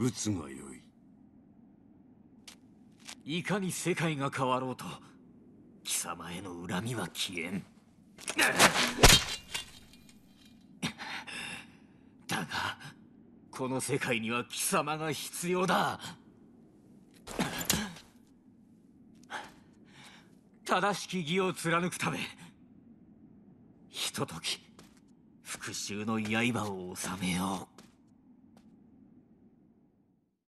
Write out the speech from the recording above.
撃つがよいいかに世界が変わろうと貴様への恨みは消えんだがこの世界には貴様が必要だ正しき義を貫くためひととき復讐の刃を収めよう